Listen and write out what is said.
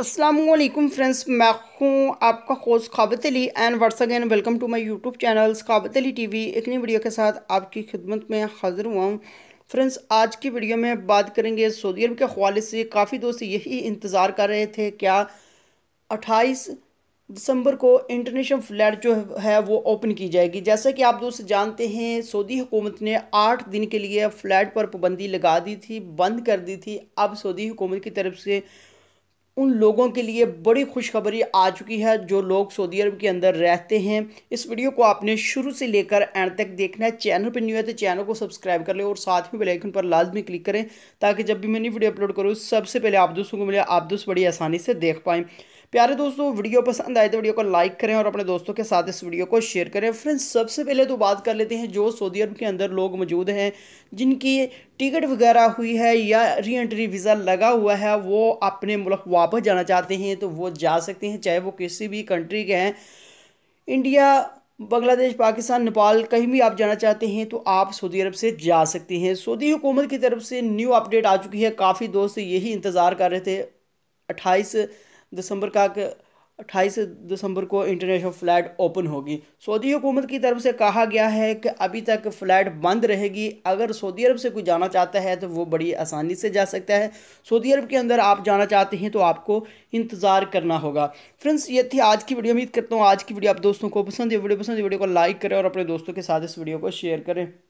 Aslam friends मैं हूँ आपका खोज Kabat Ali and once again welcome to my YouTube channel Kabat Ali वी एक नई वीडियो के साथ आपकी खिदमत में हाज़िर हुआ हूँ फ्रेंड्स आज की वीडियो में बात करेंगे सऊदी अरब के हवाले से काफ़ी दोस्त यही इंतज़ार कर रहे थे क्या अट्ठाईस दिसंबर को इंटरनेशनल फ्लैट जो है वो ओपन की जाएगी जैसा कि आप दोस्त जानते हैं सऊदी हुकूमत ने आठ दिन के लिए फ़्लैट पर पाबंदी लगा दी थी बंद कर दी थी अब सऊदी हुकूमत की तरफ से उन लोगों के लिए बड़ी खुशखबरी आ चुकी है जो लोग सऊदी अरब के अंदर रहते हैं इस वीडियो को आपने शुरू से लेकर एंड तक देखना है चैनल पर न्यू है तो चैनल को सब्सक्राइब कर लें और साथ में बेलाइकन पर लाजमी क्लिक करें ताकि जब भी मैं नई वीडियो अपलोड करूँ सबसे पहले आप दोस्तों को मिले आप दोस्त बड़ी आसानी से देख पाएँ प्यारे दोस्तों वीडियो पसंद आए तो वीडियो को लाइक करें और अपने दोस्तों के साथ इस वीडियो को शेयर करें फ्रेंड्स सबसे पहले तो बात कर लेते हैं जो सऊदी अरब के अंदर लोग मौजूद हैं जिनकी टिकट वगैरह हुई है या री एंट्री वीज़ा लगा हुआ है वो अपने मुल्क वापस जाना चाहते हैं तो वो जा सकते हैं चाहे वो किसी भी कंट्री के हैं इंडिया बांग्लादेश पाकिस्तान नेपाल कहीं भी आप जाना चाहते हैं तो आप सऊदी अरब से जा सकते हैं सऊदी हुकूमत की तरफ से न्यू अपडेट आ चुकी है काफ़ी दोस्त यही इंतज़ार कर रहे थे अट्ठाईस दिसंबर का अट्ठाईस दिसंबर को इंटरनेशनल फ्लैट ओपन होगी सऊदी हुकूमत की तरफ से कहा गया है कि अभी तक फ़्लैट बंद रहेगी अगर सऊदी अरब से कोई जाना चाहता है तो वो बड़ी आसानी से जा सकता है सऊदी अरब के अंदर आप जाना चाहते हैं तो आपको इंतज़ार करना होगा फ्रेंड्स ये थी आज की वीडियो उम्मीद करता हूँ आज की वीडियो आप दोस्तों को पसंद है वीडियो पसंद है वीडियो को लाइक करें और अपने दोस्तों के साथ इस वीडियो को शेयर करें